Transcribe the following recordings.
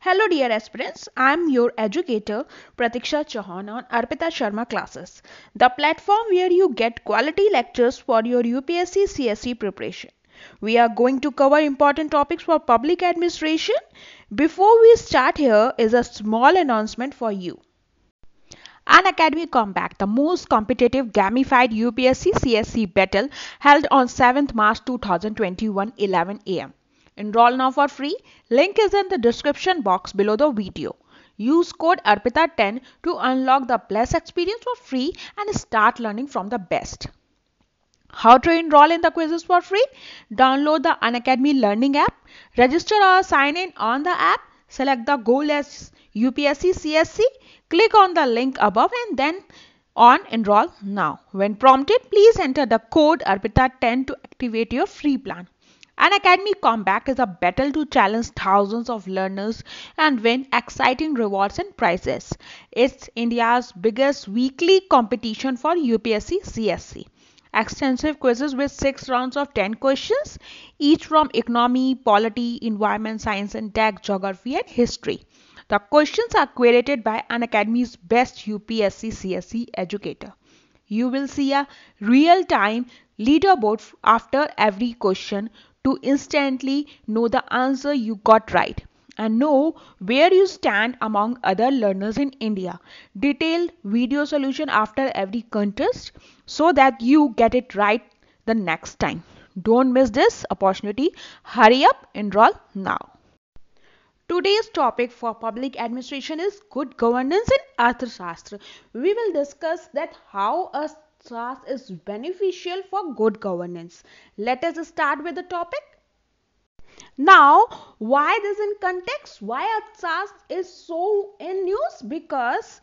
Hello dear aspirants, I am your educator Pratiksha Chauhan on Arpita Sharma classes, the platform where you get quality lectures for your UPSC CSE preparation. We are going to cover important topics for public administration. Before we start here is a small announcement for you. An academy Comeback, the most competitive gamified UPSC CSE battle held on 7th March 2021 11 am. Enroll now for free. Link is in the description box below the video. Use code ARPITA10 to unlock the Bless experience for free and start learning from the best. How to enroll in the quizzes for free? Download the Unacademy Learning app. Register or sign in on the app. Select the goal as UPSC CSC. Click on the link above and then on Enroll Now. When prompted, please enter the code ARPITA10 to activate your free plan. An academic comeback is a battle to challenge thousands of learners and win exciting rewards and prizes. It's India's biggest weekly competition for UPSC CSC. Extensive quizzes with 6 rounds of 10 questions, each from economy, polity, environment, science and tech, geography and history. The questions are curated by an academy's best UPSC CSC educator. You will see a real time leaderboard after every question to instantly know the answer you got right and know where you stand among other learners in India. Detailed video solution after every contest so that you get it right the next time. Don't miss this opportunity. Hurry up, enroll now. Today's topic for public administration is good governance in Arthashastra. We will discuss that how a class is beneficial for good governance. Let us start with the topic. Now, why this in context? Why a is so in news? Because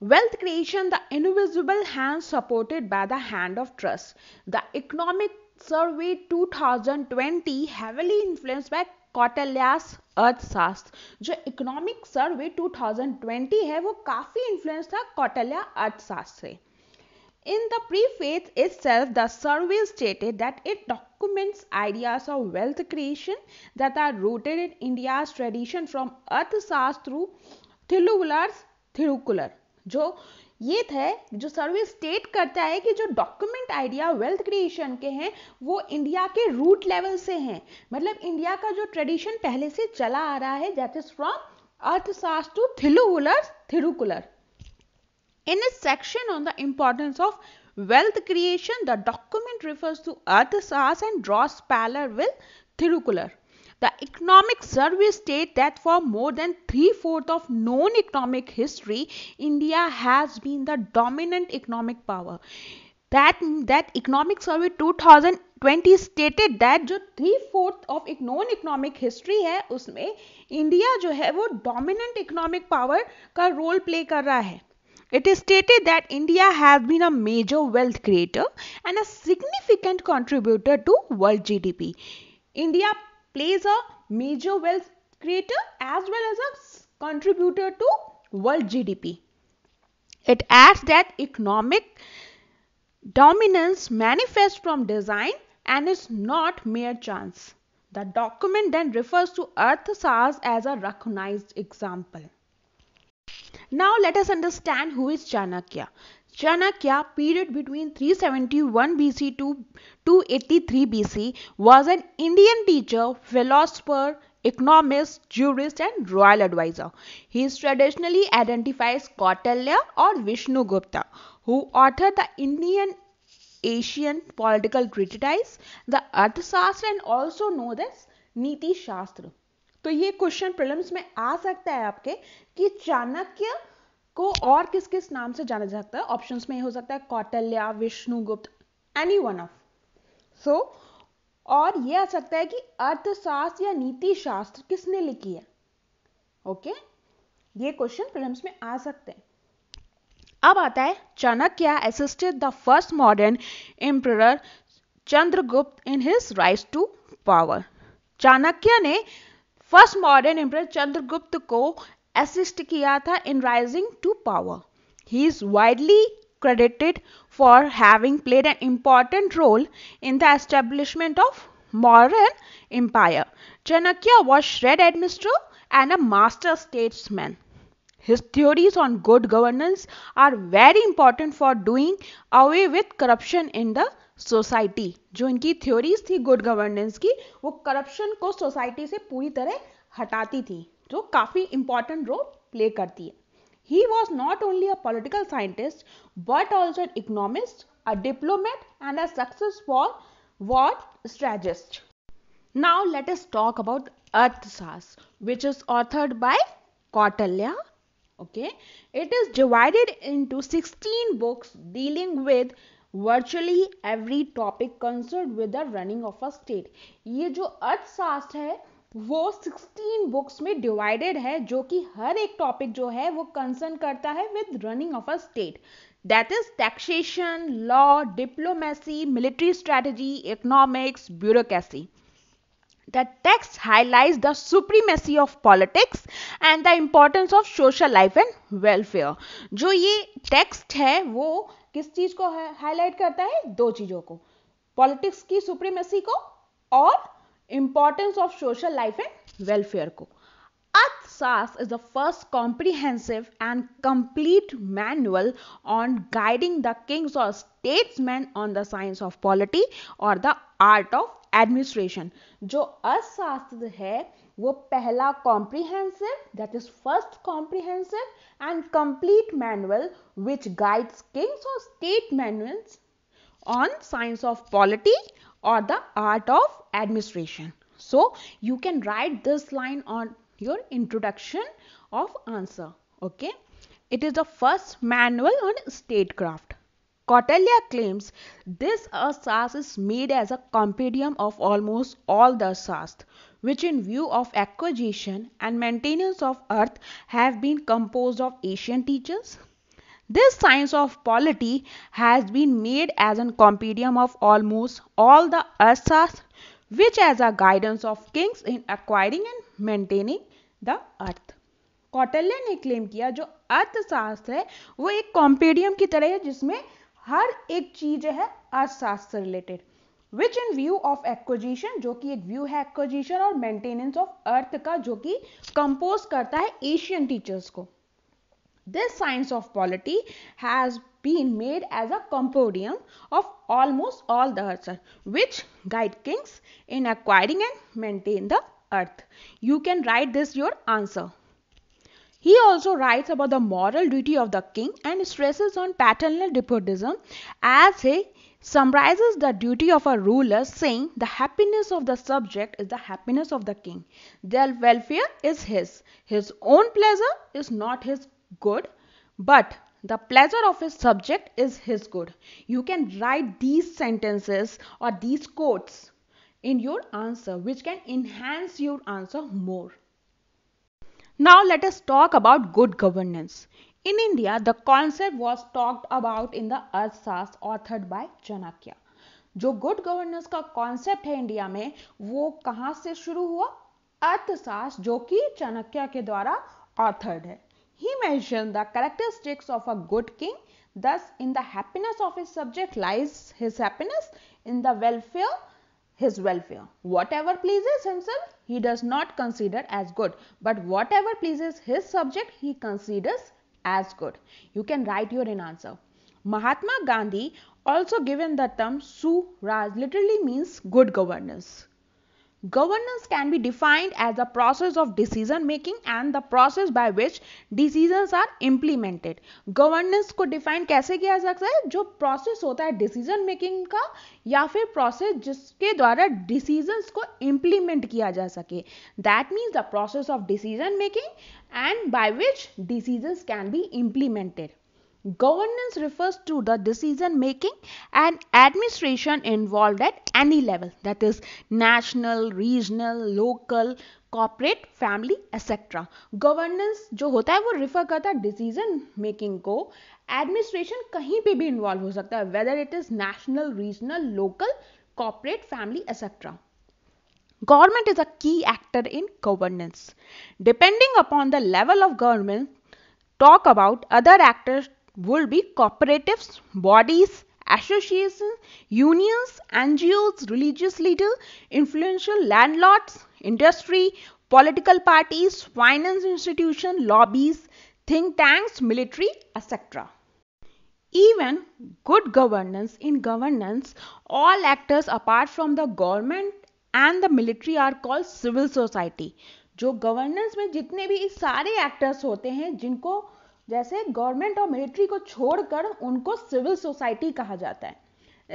Wealth creation, the invisible hand supported by the hand of trust. The Economic Survey 2020 heavily influenced by कौटल्यास अर्थशास्त्र जो economic survey 2020 है वो काफ़ी influence था कौटल्या अर्थशास्त्र से In the preface itself, the survey stated that it documents ideas of wealth creation that are rooted in India's tradition from अर्थशास्त्र थिलुलर्स थिरुकुलर जो ये थे जो सर्वे स्टेट करता है कि जो डॉक्यूमेंट आइडिया वेल्थ क्रिएशन के हैं वो इंडिया के रूट लेवल से हैं मतलब इंडिया का जो ट्रेडिशन पहले से चला आ रहा है that is from Arthashastra to थिलुलर Thirukkural In its section on the importance of wealth creation, the document refers to Arthasas and Drospeller with Thirukular. The economic survey states that for more than three-fourths of known economic history, India has been the dominant economic power. That, that economic survey 2020 stated that जो three-fourth of known economic history है उसमें India जो है वो dominant economic power का role play कर रहा है it is stated that India has been a major wealth creator and a significant contributor to world GDP. India plays a major wealth creator as well as a contributor to world GDP. It adds that economic dominance manifests from design and is not mere chance. The document then refers to Earth's as a recognized example. Now let us understand who is Chanakya. Chanakya period between 371 BC to 283 BC was an Indian teacher, philosopher, economist, jurist and royal advisor. He is traditionally identified as Kautilya or Vishnu Gupta who authored the Indian Asian political treatise, the Arthashastra and also known as Niti Shastra. तो ये question problems में आ सकता है आपके कि चाणक्य को और किस किस नाम से जाना जा सकता है ऑप्शन में हो सकता है Kautilya Vishnugupta any one of so और ये आ सकता है कि अर्थशास्त्र या नीति शास्त्र किसने लिखी है ओके okay? ये क्वेश्चन प्रॉब्लम्स में आ सकते हैं अब आता है Chanakya assisted the first modern emperor Chandragupta in his rise to power Chanakya ने First, modern एम्पर Chandragupta को assisted किया in rising to power. He is widely credited for having played an important role in the establishment of Mauryan Empire. Chanakya was a shrewd administrator and a master statesman. His theories on good governance are very important for doing away with corruption in the society जो इनकी theories थी good governance की वो corruption को society से पूरी तरह हटाती थी जो काफी इंपॉर्टेंट रोल प्ले करती है he was not only a political scientist but also economist a diplomat and a successful war strategist now let's talk about Arthashastra which is authored by Kautilya okay it is divided into sixteen books dealing with virtually every topic concern with the running of a state ये जो अर्थशास्त्र है वो 16 books में divided है जो कि हर एक topic जो है वो कंसर्न करता है with running of a state that is taxation law diplomacy military strategy economics bureaucracy the texts highlight the supremacy of politics and the importance of social life and welfare जो ये text है वो किस चीज को highlight करता है दो चीजों को पॉलिटिक्स की सुप्रीमेसी को और importance of social life and welfare को Arthashastra is the first comprehensive and complete manual on guiding the kings और man on the science of polity और द आर्ट ऑफ एडमिनिस्ट्रेशन जो अर्थशास्त्र है वो पहला comprehensive first comprehensive and complete manual which guides kings or state manuals on science of polity or the art of administration so you can write this line on your introduction of answer okay it is the first manual on statecraft Cortelia claims this Arthas is made as a compendium of almost all the Arthas which in view of acquisition and maintenance of earth have been composed of Asian teachers. This science of polity has been made as a compendium of almost all the earths which as a guidance of kings in acquiring and maintaining the earth. Kautilya ने claim किया जो अर्थशास्त्र है वो एक कॉम्पेडियम की तरह है जिसमें हर एक चीज है Arthashastra related which in view of acquisition जो कि एक व्यू है एक्विजिशन और मेंटेनेंस ऑफ अर्थ का जो कि कंपोज करता है एशियन टीचर्स को this science of polity has been made as a compendium of almost all the earth which guide kings in acquiring and maintain the earth you can write this your answer He also writes about the moral duty of the king and stresses on paternal despotism as a summarizes the duty of a ruler saying the happiness of the subject is the happiness of the king. Their welfare is his. His own pleasure is not his good but the pleasure of his subject is his good. You can write these sentences or these quotes in your answer which can enhance your answer more. Now let us talk about good governance. In India, the concept was talked about in the अर्थशास्त्र authored by Chanakya. जो good governance का concept है India में वो कहाँ से शुरू हुआ अर्थशास्त्र जो कि चाणक्य के He mentioned the characteristics of a good king. Thus, in the happiness of his subject lies his happiness, in the welfare, his welfare. Whatever pleases himself, he does not consider as good, but whatever pleases his subject, he considers as good. You can write your in answer. Mahatma Gandhi also given the term Suraj literally means good governance. Governance can be defined as the process of decision making and the process by which decisions are implemented. Governance को define कैसे किया जा सकता है जो process होता है decision making का या फिर process जिसके द्वारा decisions को implement किया जा सके That means the process of decision making and by which decisions can be implemented. Governance refers to the decision making and administration involved at any level that is national, regional, local, corporate, family, etc. Governance, जो होता है वो refer करता है decision making को Administration कहीं पे भी इन्वॉल्व हो सकता है whether it is national, regional, local, corporate, family, etc. Government is a key actor in governance. Depending upon the level of government, talk about other actors would be cooperatives, bodies, associations, unions, NGOs, religious leaders, influential landlords, industry, political parties, finance institutions, lobbies, think tanks, military, etc. Even good governance in governance, all actors apart from the government and the military are called civil society. जो governance में जितने भी सारे actors होते हैं जिनको जैसे government और मिलिट्री को छोड़कर उनको सिविल सोसाइटी कहा जाता है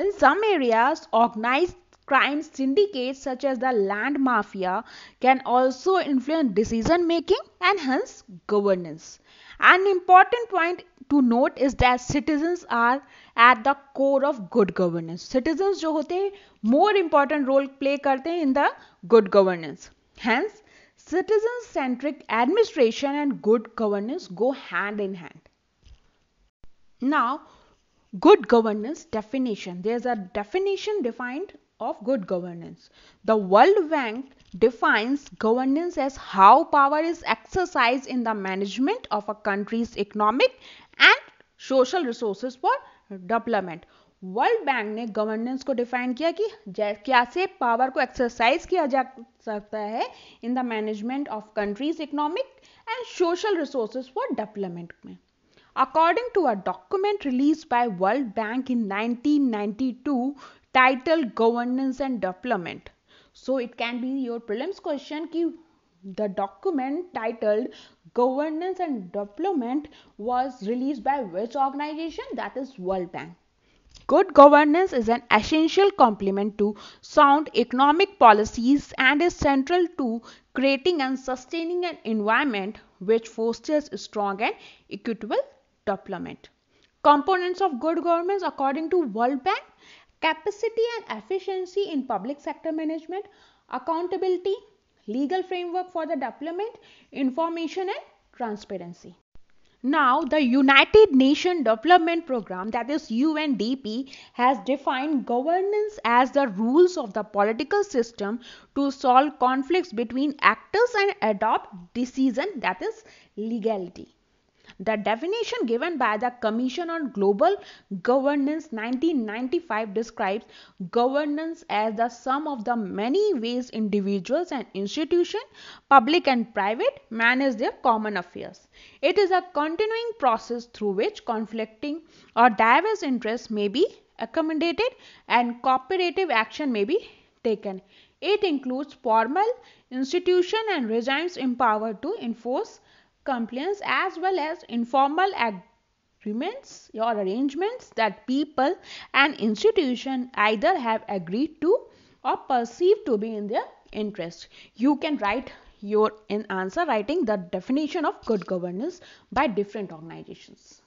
In some areas, organized crime syndicates such as the land mafia can also influence decision making and hence governance. An important point to note is that citizens are at the core of good governance. Citizens जो होते हैं more important role play करते हैं in the good governance. Hence, citizen centric administration and good governance go hand in hand. Now, good governance definition there's a definition defined of good governance. The World Bank defines governance as how power is exercised in the management of a country's economic and social resources for development World Bank ने governance को define किया कि कैसे power को exercise किया जा सकता है in the management of countries economic and social resources for development में according to a document release by World Bank in 1992 title governance and development so it can be your prelims question की the document titled governance and development was released by which organization that is world bank good governance is an essential complement to sound economic policies and is central to creating and sustaining an environment which fosters strong and equitable development components of good governance according to world bank capacity and efficiency in public sector management accountability legal framework for the development, information and transparency. Now, the United Nations Development Programme, that is UNDP, has defined governance as the rules of the political system to solve conflicts between actors and adopt decision, that is legality. The definition given by the Commission on Global Governance 1995 describes governance as the sum of the many ways individuals and institutions, public and private, manage their common affairs. It is a continuing process through which conflicting or diverse interests may be accommodated and cooperative action may be taken. It includes formal institutions and regimes empowered to enforce complaints as well as informal agreements or arrangements that people and institution either have agreed to or perceived to be in their interest. You can write your in answer writing the definition of good governance by different organizations.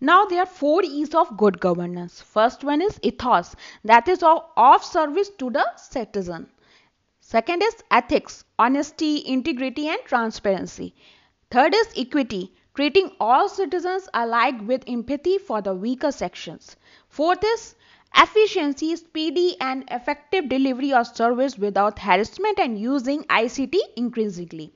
Now there are four E's of good governance. First one is ethos that is of, of service to the citizen. Second is ethics, honesty, integrity and transparency. Third is equity, treating all citizens alike with empathy for the weaker sections. Fourth is efficiency, speedy and effective delivery of service without harassment and using ICT increasingly.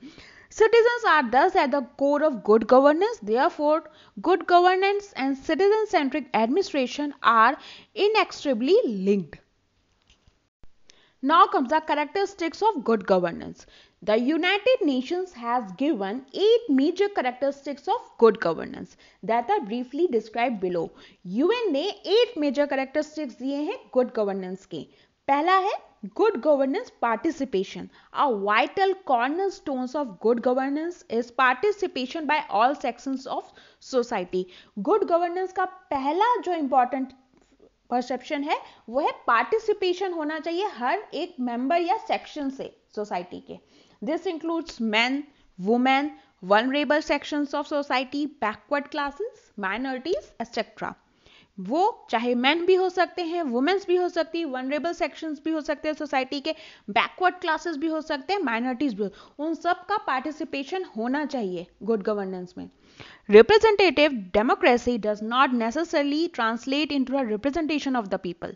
Citizens are thus at the core of good governance. Therefore, good governance and citizen centric administration are inextricably linked. Now comes the characteristics of good governance. The United Nations has given eight major characteristics of good governance that are briefly described below. UN ने eight major characteristics दिए हैं good governance के पहला है good governance participation. A vital cornerstones of good governance is participation by all sections of society. Good governance का पहला जो important perception है वो है पार्टिसिपेशन होना चाहिए हर एक मेंबर या सेक्शन से सोसाइटी के This includes men, women, vulnerable sections of society, backward classes, minorities, etc. वो चाहे मैन भी हो सकते हैं वुमेन्स भी हो सकती है वनरेबल सेक्शंस भी हो सकते हैं सोसाइटी के बैकवर्ड क्लासेस भी हो सकते हैं माइनॉरिटीज भी हो उन सब का पार्टिसिपेशन होना चाहिए गुड गवर्नेंस में representative democracy does not necessarily translate into a representation of the people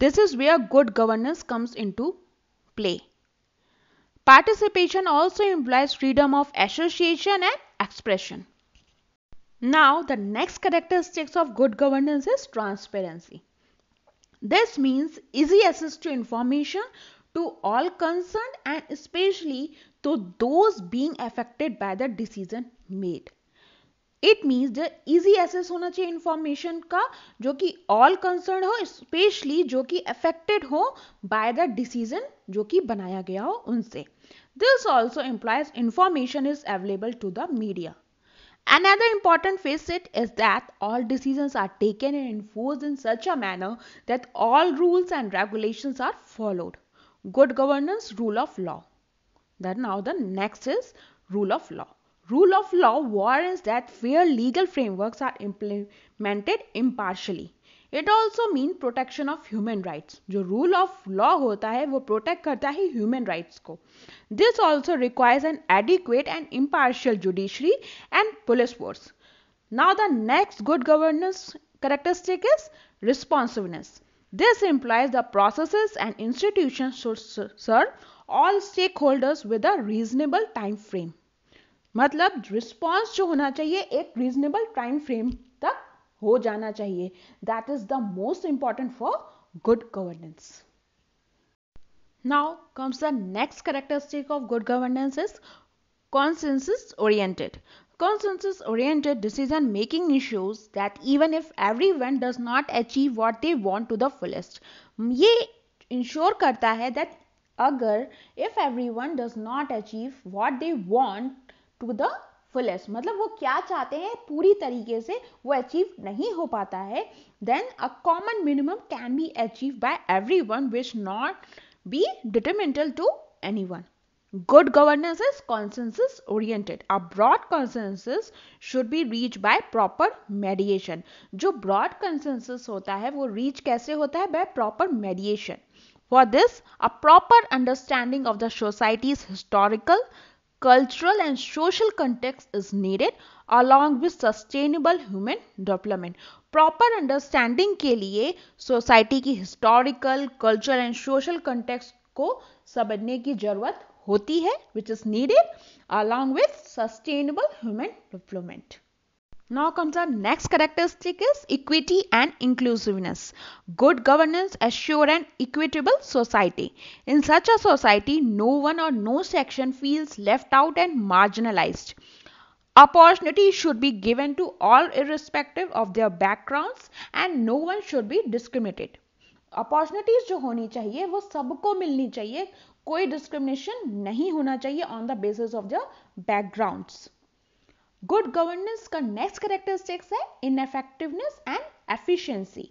this is where good governance comes into play Participation also implies freedom of association and expression. Now, the next characteristics of good governance is transparency. This means easy access to information to all concerned and especially to those being affected by the decision made. It means the easy access होना चाहिए information का जो कि all concern हो specially जो कि affected हो by the decision जो कि बनाया गया हो उनसे this also implies information is available to the media Another important facet is that all decisions are taken and enforced in such a manner that all rules and regulations are followed. Good governance, rule of law. Then now the next is rule of law. rule of law warrants that fair legal frameworks are implemented impartially It also means protection of human rights. जो rule of law होता है वो protect करता है human rights को this also requires an adequate and impartial judiciary and police force now the next good governance characteristic is responsiveness. This implies the processes and institutions should serve all stakeholders with a reasonable time frame. मतलब response जो होना चाहिए एक reasonable time frame तक हो जाना चाहिए that is the most important for good governance now comes the next characteristic of good governance is consensus oriented consensus oriented decision making issues that even if everyone does not achieve what they want to the fullest ये ensure करता है that अगर if everyone does not achieve what they want to the fullest मतलब वो क्या चाहते हैं पूरी तरीके से वो अचीव नहीं हो पाता है then a common minimum can be achieve by everyone which not be detrimental to anyone good governance is consensus oriented a broad consensus should be reach by proper mediation जो broad consensus होता है वो reach कैसे होता है by proper mediation for this a proper understanding of the society's historical cultural and social context is needed along with sustainable human development. proper understanding ke liye society ki historical cultural and social context ko samajhne ki zarurat hoti hai which is needed along with sustainable human development. Now comes our next characteristic is equity and inclusiveness. Good governance assure an equitable society. In such a society, no one or no section feels left out and marginalized. Opportunity should be given to all irrespective of their backgrounds and no one should be discriminated. Opportunities जो होनी चाहिए वो सबको मिलनी चाहिए कोई discrimination नहीं होना चाहिए on the basis of the backgrounds Good governance next next characteristics है and efficiency.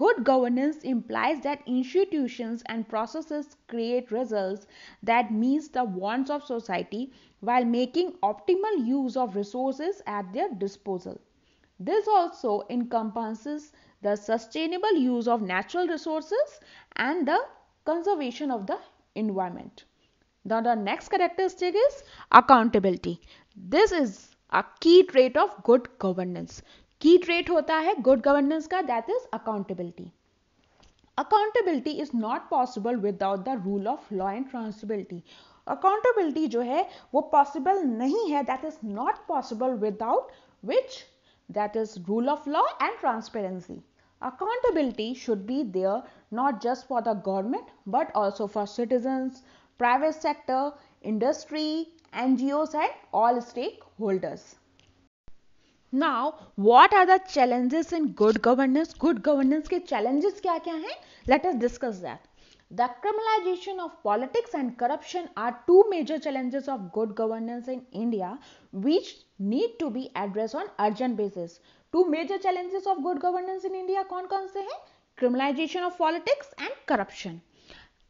Good governance implies that institutions and processes create results that meets the wants of society while making optimal use of resources at their disposal. This also encompasses the sustainable use of natural resources and the conservation of the environment. Now the next characteristic is accountability. This is a key trait of good governance key trait होता है good governance का that is accountability accountability is not possible without the rule of law and transparency accountability जो है वो possible नहीं है that is not possible without which that is rule of law and transparency accountability should be there not just for the government but also for citizens private sector industry NGOs and all stakeholders. Now, what are the challenges in good governance? Good governance के challenges क्या क्या हैं Let us discuss that. The criminalization of politics and corruption are two major challenges of good governance in India which need to be addressed on urgent basis two major challenges of good governance in India कौन कौन से हैं criminalization of politics and corruption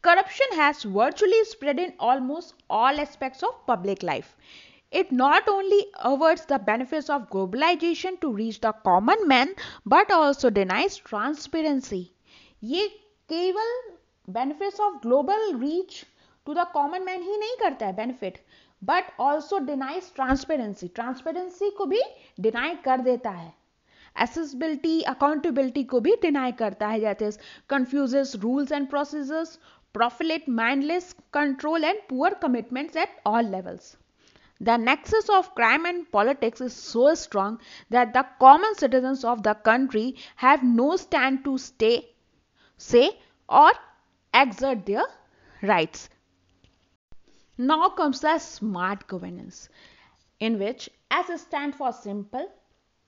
Corruption has virtually spread in almost all aspects of public life. It not only averts the benefits of globalization to reach the common man, but also denies transparency. ये केवल benefits of global reach to the common man ही नहीं करता है benefit, but also denies transparency. Transparency को भी deny कर देता है. Accessibility, accountability को भी deny करता है जैसे confuses rules and processes profligate, mindless control and poor commitments at all levels. The nexus of crime and politics is so strong that the common citizens of the country have no stand to stay, say, or exert their rights. Now comes the smart governance, in which S stands for simple,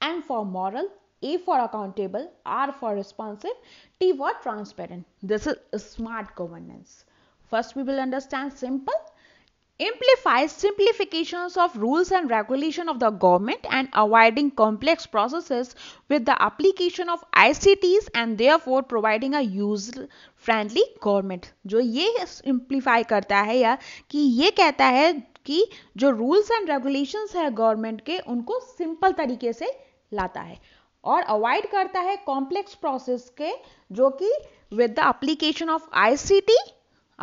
M for moral, A for accountable, R for responsive, T for transparent. This is smart governance. First, we will understand simple. Implies simplifications of rules and regulation of the government and avoiding complex processes with the application of ICTs and therefore providing a user friendly government. जो ये simplify करता है या कि ये कहता है कि जो rules and regulations है government के उनको simple तरीके से लाता है और अवॉइड करता है कॉम्प्लेक्स प्रोसेस के जो कि with the application of ICT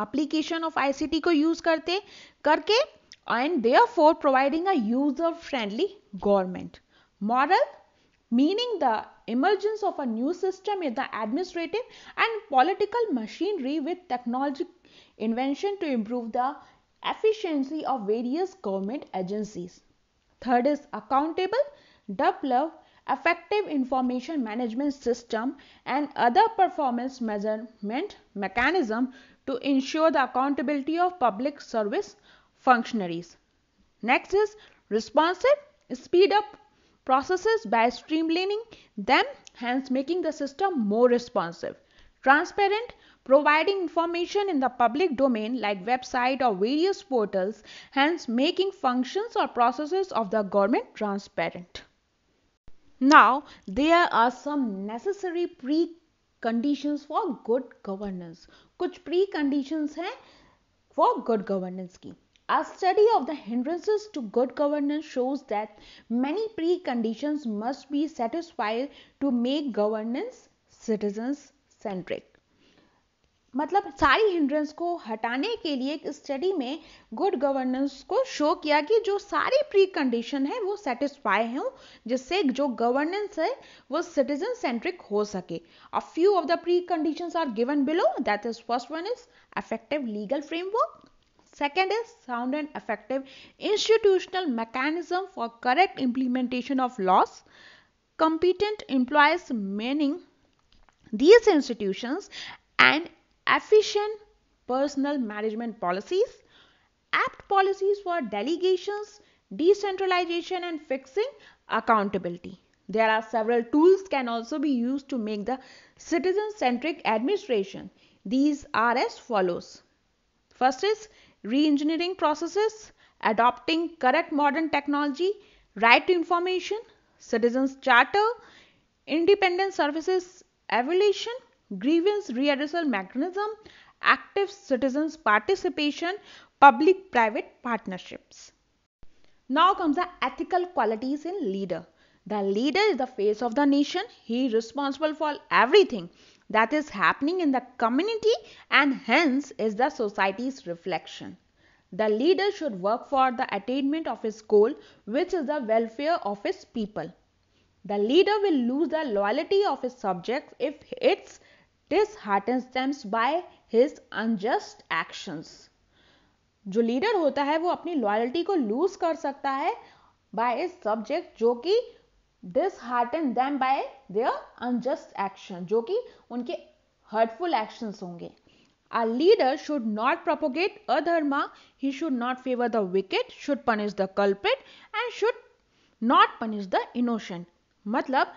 application of ICT को यूज करते करके and therefore providing a user friendly government moral meaning the emergence of a new system in the administrative and political machinery with technology invention to improve the efficiency of various government agencies third is accountable dub effective information management system and other performance measurement mechanism to ensure the accountability of public service functionaries. Next is responsive, speed up processes by streamlining them, hence making the system more responsive. Transparent, providing information in the public domain like website or various portals, hence making functions or processes of the government transparent. Now, there are some necessary preconditions for good governance. कुछ preconditions हैं for good governance की. A study of the hindrances to good governance shows that many preconditions must be satisfied to make governance citizens centric. मतलब सारी hindrance को हटाने के लिए एक स्टडी में गुड गवर्नेंस को शो किया कि जो सारी प्री कंडीशन है वो सेटिस्फाई है जिससे जो गवर्नेंस है वो सिटीजन सेंट्रिक हो सके a few of the precondition are given below that is first one is effective legal framework second is sound and effective institutional mechanism for correct implementation of laws competent employees meaning these institution and efficient personal management policies, apt policies for delegations, decentralization and fixing accountability. There are several tools can also be used to make the citizen-centric administration. These are as follows. First is re-engineering processes, adopting correct modern technology, right to information, citizens charter, independent services evaluation, grievance redressal mechanism, active citizens participation, public-private partnerships. Now comes the ethical qualities in leader. The leader is the face of the nation. He is responsible for everything that is happening in the community and hence is the society's reflection. The leader should work for the attainment of his goal which is the welfare of his people. The leader will lose the loyalty of his subjects if its disheartens them by his unjust actions. जो leader होता है वो अपनी loyalty को loose कर सकता है bye is subject जो कि this hurt and them by their unjust action जो कि उनके हर्टफुल एक्शन होंगे a leader should not propagate adharma he should not favour the wicked should punish the culprit and should not punish the innocent मतलब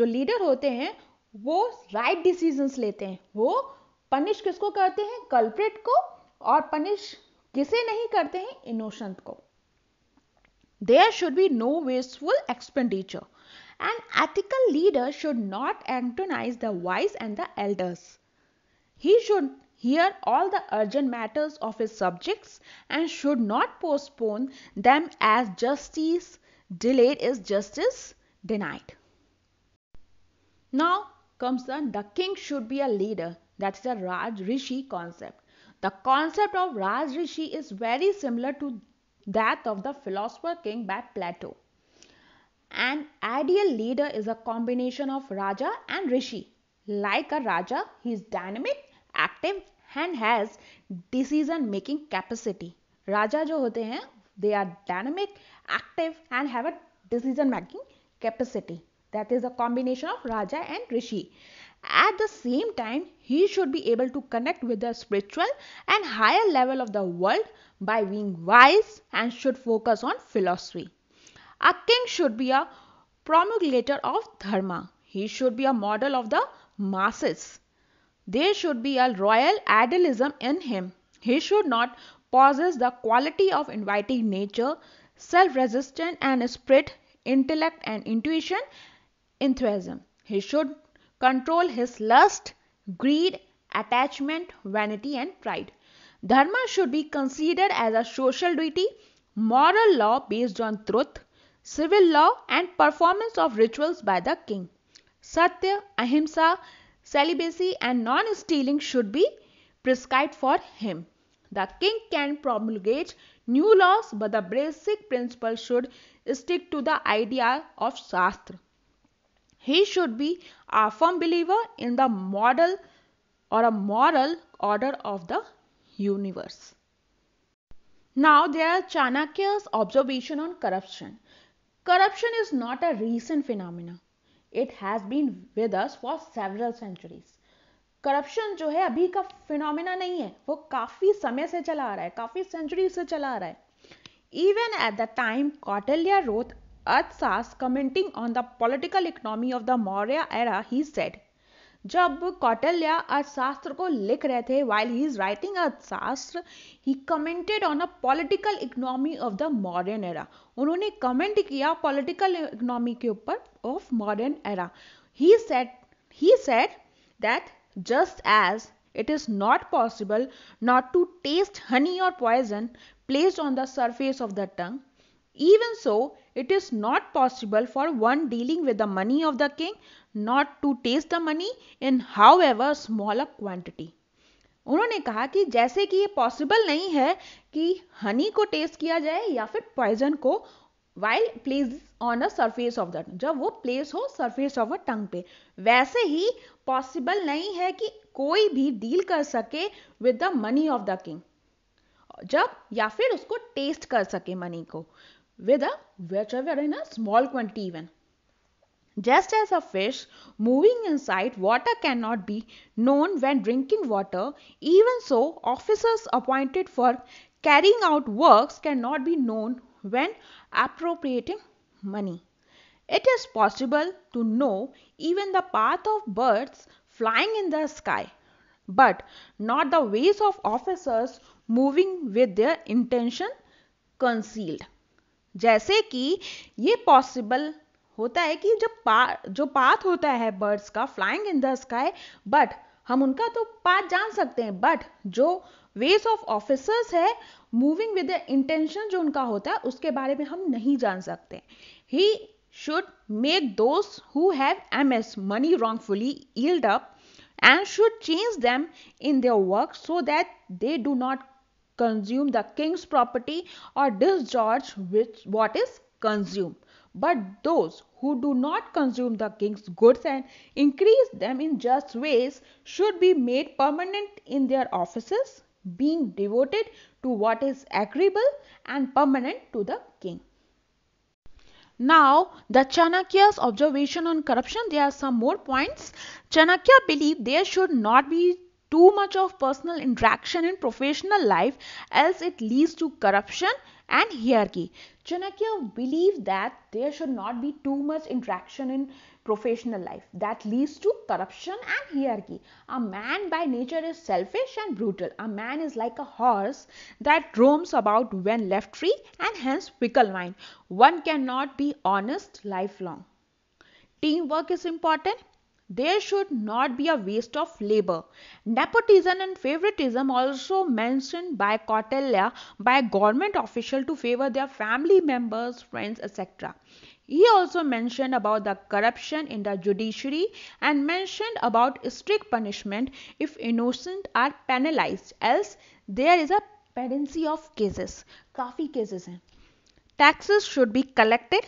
जो leader होते हैं वो right decision लेते हैं वो पनिश किसको करते हैं कल्प्रेट को और पनिश किसे नहीं करते हैं इनोशंत को there should be no wasteful expenditure and ethical leader should not antagonise the wise and the elders he should hear all the urgent matters of his subject and should not postpone them as justice delayed is justice denied now concerned, the, king should be a leader. That is a Raj Rishi concept. The concept of Raj Rishi is very similar to that of the philosopher king by Plato. An ideal leader is a combination of Raja and Rishi. Like a Raja, he is dynamic, active and has decision making capacity. Raja जो होते हैं they are dynamic, active and have a decision making capacity that is a combination of Raja and Rishi. At the same time, he should be able to connect with the spiritual and higher level of the world by being wise and should focus on philosophy. A king should be a promulgator of dharma. He should be a model of the masses. There should be a royal idealism in him. He should not possess the quality of inviting nature, self-resistance and spirit, intellect and intuition enthusiasm. He should control his lust, greed, attachment, vanity and pride. Dharma should be considered as a social duty, moral law based on truth, civil law and performance of rituals by the king. Satya, ahimsa, celibacy and non-stealing should be prescribed for him. The king can promulgate new laws but the basic principle should stick to the idea of Shastra. He should be a firm believer in the model or a moral order of the universe. Now there are Chanakya's observation on corruption. Corruption is not a recent phenomenon. it has been with us for several centuries corruption जो है अभी का phenomena नहीं है वो काफ़ी समय से चला आ रहा है काफ़ी सेंचुरी से चला आ रहा है even at the time Kautilya wrote Arthashastra commenting on the political economy of the Maurya era he said जब कौटल्य अर्थशास्त्र को लिख रहे थे while he is writing Arthashastra he commented on a political economy of the modern era उन्होंने कमेंट किया पॉलिटिकल इकोनॉमी के ऊपर of modern era he said he said that just as it is not possible not to taste honey और poison placed on the surface of the tongue Even so, it is not possible for one dealing with the money of the king not to taste the money in however small a quantity. उन्होंने कहा कि जैसे कि ये possible नहीं है कि हनी को टेस्ट किया जाए या फिर पॉइजन को while place on a surface of the जब वो प्लेस हो सरफेस ऑफ अ टंग पे वैसे ही पॉसिबल नहीं है कि कोई भी डील कर सके with the money of the king जब या फिर उसको टेस्ट कर सके मनी को with a whichever in a small quantity even. Just as a fish moving inside water cannot be known when drinking water, even so officers appointed for carrying out works cannot be known when appropriating money. It is possible to know even the path of birds flying in the sky, but not the ways of officers moving with their intention concealed. जैसे कि ये possible होता है कि जब पा जो path होता है बर्ड्स का flying in the sky but हम उनका तो पाथ जान सकते हैं बट जो वेस ऑफ ऑफिसर्स है मूविंग विद द इंटेंशन जो उनका होता है उसके बारे में हम नहीं जान सकते he should make those who have MS money wrongfully yield up and should change them in their work so that they do not consume the king's property or discharge which what is consumed but those who do not consume the king's goods and increase them in just ways should be made permanent in their offices being devoted to what is agreeable and permanent to the king now, the Chanakya's observation on corruption, there are some more points. Chanakya believed there should not be too much of personal interaction in professional life else it leads to corruption and hierarchy. Chanakya believed that there should not be too much interaction in professional life that leads to corruption and hierarchy. A man by nature is selfish and brutal. A man is like a horse that roams about when left free and hence fickle mind. One cannot be honest lifelong. Teamwork is important. There should not be a waste of labor. Nepotism and favoritism also mentioned by Kautilya by government official to favor their family members, friends, etc. He also mentioned about the corruption in the judiciary and mentioned about strict punishment if innocent are penalized else there is a tendency of cases, coffee cases. Taxes should be collected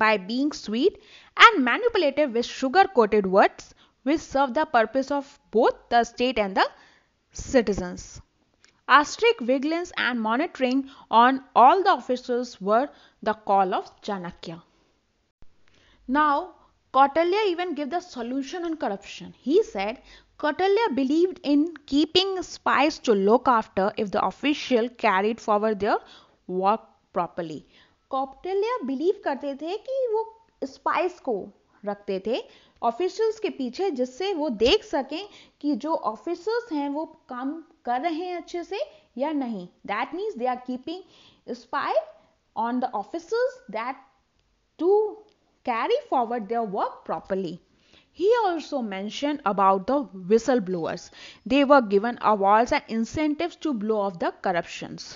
by being sweet and manipulated with sugar coated words which serve the purpose of both the state and the citizens. A strict vigilance and monitoring on all the officers were the call of Chanakya. Now, Kautilya even gave the solution on corruption. He said, Kautilya believed in keeping spies to look after if the official carried forward their work properly. Kautilya believe करते थे कि वो spice को रखते थे officials के पीछे जिससे वो देख सकें कि जो ऑफिसर्स हैं वो काम कर रहे हैं अच्छे से या नहीं that means they are keeping spy on the officers that to carry forward their work properly he also mention about the whistle blowers they were given awards and incentive to blow off the corruptions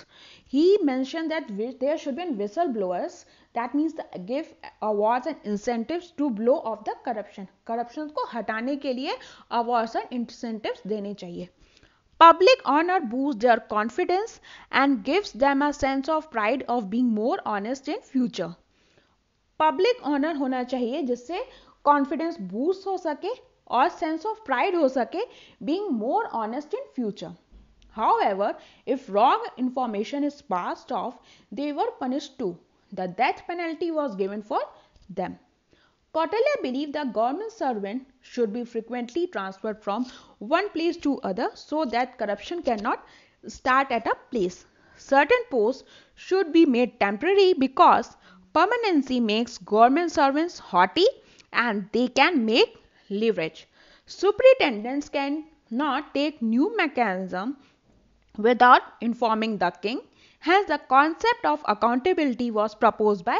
he mentioned that there should be whistle blowers that means the give awards and incentives to blow off the corruption corruption ko hatane ke liye awards and incentives dene chahiye public honor boosts their confidence and gives them a sense of pride of being more honest in future public honor hona chahiye jisse confidence boost ho sake और sense of pride हो सके being more honest in future However, if wrong information is passed off, they were punished too. The death penalty was given for them. Cotelia believed that government servant should be frequently transferred from one place to other so that corruption cannot start at a place. Certain posts should be made temporary because permanency makes government servants haughty and they can make leverage. Superintendents can not take new mechanism without informing the king. Hence the concept of accountability was proposed by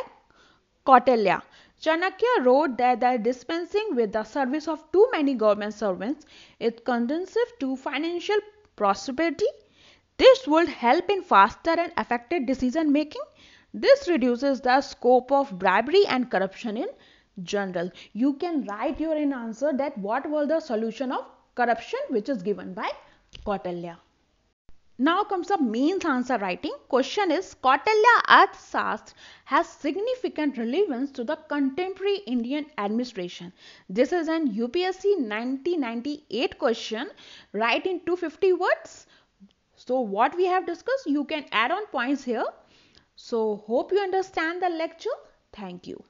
Kautilya. Chanakya wrote that the dispensing with the service of too many government servants is conducive to financial prosperity. This would help in faster and effective decision making. This reduces the scope of bribery and corruption in general. You can write your in answer that what was the solution of corruption which is given by Kautilya. Now comes the means answer writing. Question is Kautilya Arthashastra has significant relevance to the contemporary Indian administration. This is an UPSC 1998 question. Write in 250 words. So what we have discussed, you can add on points here. So hope you understand the lecture. Thank you.